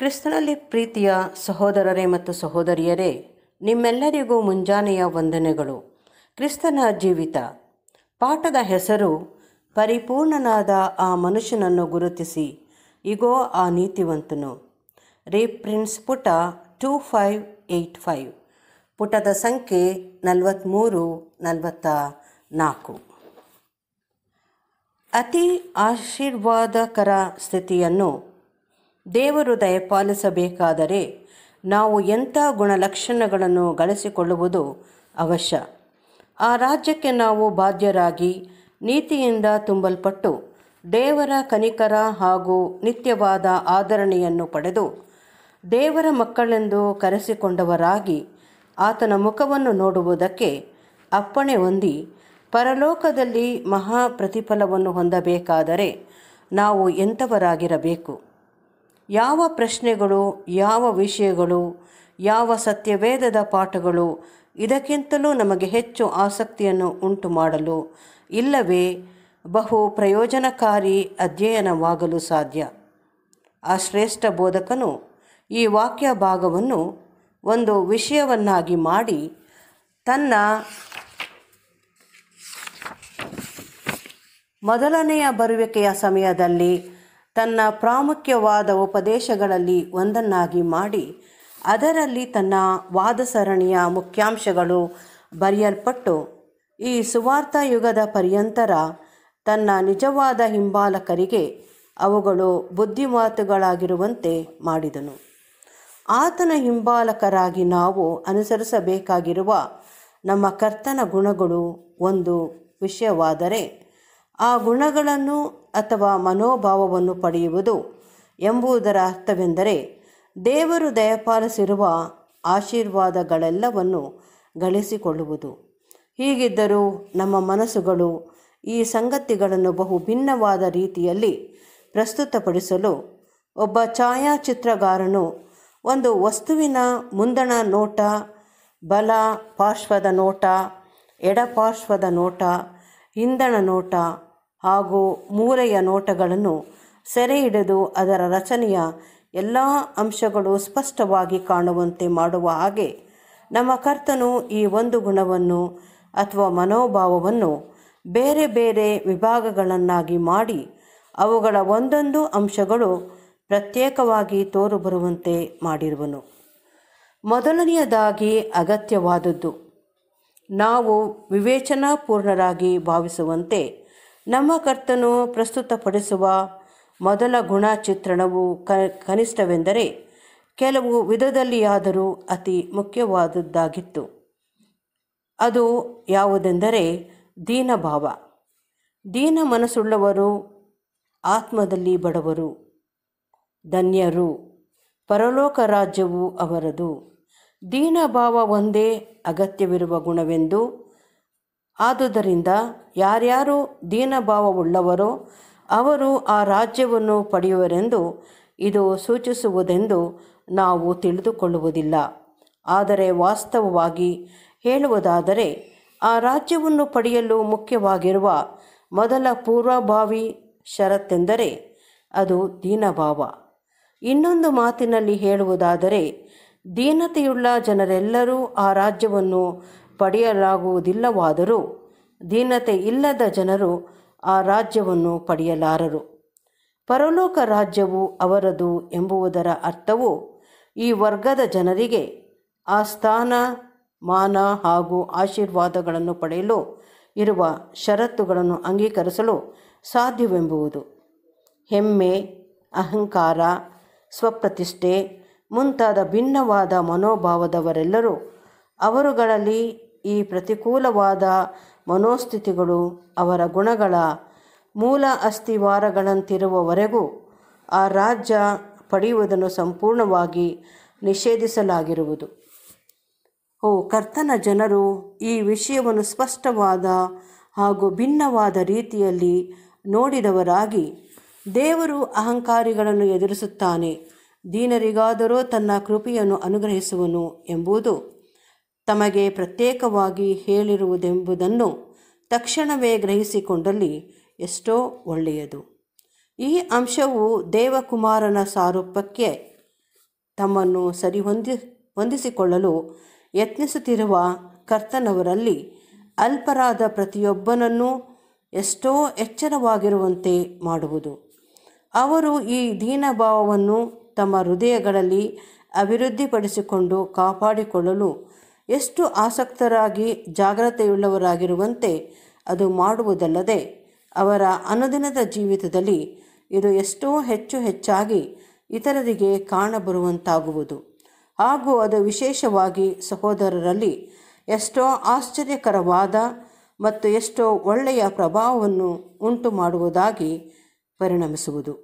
ಕ್ರಿಸ್ತನಲ್ಲಿ ಪ್ರೀತಿಯ ಸಹೋದರರೇ ಮತ್ತು ಸಹೋದರಿಯರೇ ನಿಮ್ಮೆಲ್ಲರಿಗೂ ಮುಂಜಾನೆಯ ವಂದನೆಗಳು ಕ್ರಿಸ್ತನ ಜೀವಿತ ಪಾಠದ ಹೆಸರು ಪರಿಪೂರ್ಣನಾದ ಆ ಮನುಷ್ಯನನ್ನು ಗುರುತಿಸಿ ಇಗೋ ಆ ನೀತಿವಂತನು ಪ್ರಿನ್ಸ್ ಪುಟ ಟೂ ಫೈವ್ ಏಯ್ಟ್ ಫೈವ್ ಪುಟದ ಸಂಖ್ಯೆ ನಲವತ್ತ್ಮೂರು ನಲವತ್ತ ನಾಲ್ಕು ಅತಿ ಆಶೀರ್ವಾದಕರ ಸ್ಥಿತಿಯನ್ನು ದೇವರು ದಯಪಾಲಿಸಬೇಕಾದರೆ ನಾವು ಎಂಥ ಗುಣಲಕ್ಷಣಗಳನ್ನು ಗಳಿಸಿಕೊಳ್ಳುವುದು ಅವಶ್ಯ ಆ ರಾಜ್ಯಕ್ಕೆ ನಾವು ಬಾಧ್ಯರಾಗಿ ನೀತಿಯಿಂದ ತುಂಬಲ್ಪಟ್ಟು ದೇವರ ಕನಿಕರ ಹಾಗೂ ನಿತ್ಯವಾದ ಆದರಣೆಯನ್ನು ಪಡೆದು ದೇವರ ಮಕ್ಕಳೆಂದು ಕರೆಸಿಕೊಂಡವರಾಗಿ ಆತನ ಮುಖವನ್ನು ನೋಡುವುದಕ್ಕೆ ಅಪ್ಪಣೆ ಹೊಂದಿ ಪರಲೋಕದಲ್ಲಿ ಮಹಾ ಪ್ರತಿಫಲವನ್ನು ಹೊಂದಬೇಕಾದರೆ ನಾವು ಎಂಥವರಾಗಿರಬೇಕು ಯಾವ ಪ್ರಶ್ನೆಗಳು ಯಾವ ವಿಷಯಗಳು ಯಾವ ಸತ್ಯವೇದದ ಪಾಠಗಳು ಇದಕ್ಕಿಂತಲೂ ನಮಗೆ ಹೆಚ್ಚು ಆಸಕ್ತಿಯನ್ನು ಉಂಟು ಮಾಡಲು ಇಲ್ಲವೇ ಬಹು ಪ್ರಯೋಜನಕಾರಿ ಅಧ್ಯಯನವಾಗಲು ಸಾಧ್ಯ ಆ ಶ್ರೇಷ್ಠ ಬೋಧಕನು ಈ ವಾಕ್ಯ ಭಾಗವನ್ನು ಒಂದು ವಿಷಯವನ್ನಾಗಿ ಮಾಡಿ ತನ್ನ ಮೊದಲನೆಯ ಬರುವಿಕೆಯ ಸಮಯದಲ್ಲಿ ತನ್ನ ಪ್ರಾಮುಖ್ಯವಾದ ಉಪದೇಶಗಳಲ್ಲಿ ಒಂದನ್ನಾಗಿ ಮಾಡಿ ಅದರಲ್ಲಿ ತನ್ನ ವಾದ ಸರಣಿಯ ಮುಖ್ಯಾಂಶಗಳು ಬರೆಯಲ್ಪಟ್ಟು ಈ ಸುವಾರ್ಥ ಯುಗದ ಪರ್ಯಂತರ ತನ್ನ ನಿಜವಾದ ಹಿಂಬಾಲಕರಿಗೆ ಅವುಗಳು ಬುದ್ಧಿಮಾತುಗಳಾಗಿರುವಂತೆ ಮಾಡಿದನು ಆತನ ಹಿಂಬಾಲಕರಾಗಿ ನಾವು ಅನುಸರಿಸಬೇಕಾಗಿರುವ ನಮ್ಮ ಕರ್ತನ ಗುಣಗಳು ಒಂದು ವಿಷಯವಾದರೆ ಆ ಗುಣಗಳನ್ನು ಅಥವಾ ಮನೋಭಾವವನ್ನು ಪಡೆಯುವುದು ಎಂಬುದರ ಅರ್ಥವೆಂದರೆ ದೇವರು ದಯಪಾಲಿಸಿರುವ ಆಶೀರ್ವಾದಗಳೆಲ್ಲವನ್ನು ಗಳಿಸಿಕೊಳ್ಳುವುದು ಹೀಗಿದ್ದರೂ ನಮ್ಮ ಮನಸ್ಸುಗಳು ಈ ಸಂಗತಿಗಳನ್ನು ಬಹು ಭಿನ್ನವಾದ ರೀತಿಯಲ್ಲಿ ಪ್ರಸ್ತುತಪಡಿಸಲು ಒಬ್ಬ ಛಾಯಾಚಿತ್ರಗಾರನು ಒಂದು ವಸ್ತುವಿನ ಮುಂದಣ ನೋಟ ಬಲ ಪಾರ್ಶ್ವದ ನೋಟ ಎಡಪಾರ್ಶ್ವದ ನೋಟ ಇಂಧನ ನೋಟ ಹಾಗೂ ಮೂಲೆಯ ನೋಟಗಳನ್ನು ಸೆರೆ ಹಿಡಿದು ಅದರ ರಚನೆಯ ಎಲ್ಲ ಅಂಶಗಳು ಸ್ಪಷ್ಟವಾಗಿ ಕಾಣುವಂತೆ ಮಾಡುವ ಹಾಗೆ ನಮ್ಮ ಕರ್ತನು ಈ ಒಂದು ಗುಣವನ್ನು ಅಥವಾ ಮನೋಭಾವವನ್ನು ಬೇರೆ ಬೇರೆ ವಿಭಾಗಗಳನ್ನಾಗಿ ಮಾಡಿ ಅವುಗಳ ಒಂದೊಂದು ಅಂಶಗಳು ಪ್ರತ್ಯೇಕವಾಗಿ ತೋರುಬರುವಂತೆ ಮಾಡಿರುವನು ಮೊದಲನೆಯದಾಗಿ ಅಗತ್ಯವಾದದ್ದು ನಾವು ವಿವೇಚನಾಪೂರ್ಣರಾಗಿ ಭಾವಿಸುವಂತೆ ನಮ್ಮ ಕರ್ತನು ಪ್ರಸ್ತುತಪಡಿಸುವ ಮೊದಲ ಗುಣ ಚಿತ್ರಣವು ಕನಿಷ್ಠವೆಂದರೆ ಕೆಲವು ವಿಧದಲ್ಲಿಯಾದರೂ ಅತಿ ಮುಖ್ಯವಾದದ್ದಾಗಿತ್ತು ಅದು ಯಾವುದೆಂದರೆ ದೀನಭಾವ ದೀನ ಮನಸ್ಸುಳ್ಳವರು ಆತ್ಮದಲ್ಲಿ ಬಡವರು ಧನ್ಯರು ಪರಲೋಕ ರಾಜ್ಯವು ಅವರದು ದೀನಭಾವ ಒಂದೇ ಅಗತ್ಯವಿರುವ ಗುಣವೆಂದು ಆದುದರಿಂದ ಯಾರ್ಯಾರು ದೀನಭಾವವುಳ್ಳವರೋ ಅವರು ಆ ರಾಜ್ಯವನ್ನು ಪಡೆಯುವರೆಂದು ಇದು ಸೂಚಿಸುವುದೆಂದು ನಾವು ತಿಳಿದುಕೊಳ್ಳುವುದಿಲ್ಲ ಆದರೆ ವಾಸ್ತವವಾಗಿ ಹೇಳುವುದಾದರೆ ಆ ರಾಜ್ಯವನ್ನು ಪಡೆಯಲು ಮುಖ್ಯವಾಗಿರುವ ಮೊದಲ ಪೂರ್ವಭಾವಿ ಷರತ್ತೆಂದರೆ ಅದು ದೀನಭಾವ ಇನ್ನೊಂದು ಮಾತಿನಲ್ಲಿ ಹೇಳುವುದಾದರೆ ದೀನತೆಯುಳ್ಳ ಜನರೆಲ್ಲರೂ ಆ ರಾಜ್ಯವನ್ನು ಪಡೆಯಲಾಗುವುದಿಲ್ಲವಾದರೂ ದೀನತೆ ಇಲ್ಲದ ಜನರು ಆ ರಾಜ್ಯವನ್ನು ಪಡೆಯಲಾರರು ಪರಲೋಕ ರಾಜ್ಯವು ಅವರದು ಎಂಬುವುದರ ಅರ್ಥವು ಈ ವರ್ಗದ ಜನರಿಗೆ ಆ ಸ್ಥಾನ ಮಾನ ಹಾಗೂ ಆಶೀರ್ವಾದಗಳನ್ನು ಪಡೆಯಲು ಇರುವ ಷರತ್ತುಗಳನ್ನು ಅಂಗೀಕರಿಸಲು ಸಾಧ್ಯವೆಂಬುವುದು ಹೆಮ್ಮೆ ಅಹಂಕಾರ ಸ್ವಪ್ರತಿಷ್ಠೆ ಮುಂತಾದ ಭಿನ್ನವಾದ ಮನೋಭಾವದವರೆಲ್ಲರೂ ಅವರುಗಳಲ್ಲಿ ಈ ಪ್ರತಿಕೂಲವಾದ ಮನೋಸ್ಥಿತಿಗಳು ಅವರ ಗುಣಗಳ ಮೂಲ ಅಸ್ಥಿವಾರಗಳಂತಿರುವವರೆಗೂ ಆ ರಾಜ್ಯ ಪಡೆಯುವುದನ್ನು ಸಂಪೂರ್ಣವಾಗಿ ನಿಷೇಧಿಸಲಾಗಿರುವುದು ಓ ಕರ್ತನ ಜನರು ಈ ವಿಷಯವನ್ನು ಸ್ಪಷ್ಟವಾದ ಹಾಗೂ ಭಿನ್ನವಾದ ರೀತಿಯಲ್ಲಿ ನೋಡಿದವರಾಗಿ ದೇವರು ಅಹಂಕಾರಿಗಳನ್ನು ಎದುರಿಸುತ್ತಾನೆ ದೀನರಿಗಾದರೂ ತನ್ನ ಕೃಪೆಯನ್ನು ಅನುಗ್ರಹಿಸುವನು ಎಂಬುದು ತಮಗೆ ಪ್ರತ್ಯೇಕವಾಗಿ ಹೇಳಿರುವುದೆಂಬುದನ್ನು ತಕ್ಷಣವೇ ಗ್ರಹಿಸಿಕೊಂಡಲ್ಲಿ ಎಷ್ಟೋ ಒಳ್ಳೆಯದು ಈ ಅಂಶವು ದೇವಕುಮಾರನ ಸಾರೂಪಕ್ಕೆ ತಮ್ಮನ್ನು ಸರಿಹೊಂದಿ ಹೊಂದಿಸಿಕೊಳ್ಳಲು ಯತ್ನಿಸುತ್ತಿರುವ ಕರ್ತನವರಲ್ಲಿ ಅಲ್ಪರಾದ ಪ್ರತಿಯೊಬ್ಬನನ್ನೂ ಎಷ್ಟೋ ಎಚ್ಚರವಾಗಿರುವಂತೆ ಮಾಡುವುದು ಅವರು ಈ ದೀನಭಾವವನ್ನು ತಮ್ಮ ಹೃದಯಗಳಲ್ಲಿ ಅಭಿವೃದ್ಧಿಪಡಿಸಿಕೊಂಡು ಕಾಪಾಡಿಕೊಳ್ಳಲು ಎಷ್ಟು ಆಸಕ್ತರಾಗಿ ಜಾಗ್ರತೆಯುಳ್ಳವರಾಗಿರುವಂತೆ ಅದು ಮಾಡುವುದಲ್ಲದೆ ಅವರ ಅನುದಿನದ ಜೀವಿತದಲ್ಲಿ ಇದು ಎಷ್ಟೋ ಹೆಚ್ಚು ಹೆಚ್ಚಾಗಿ ಇತರರಿಗೆ ಕಾಣಬರುವಂತಾಗುವುದು ಹಾಗೂ ಅದು ವಿಶೇಷವಾಗಿ ಸಹೋದರರಲ್ಲಿ ಎಷ್ಟೋ ಆಶ್ಚರ್ಯಕರವಾದ ಮತ್ತು ಎಷ್ಟೋ ಒಳ್ಳೆಯ ಪ್ರಭಾವವನ್ನು ಉಂಟು ಮಾಡುವುದಾಗಿ ಪರಿಣಮಿಸುವುದು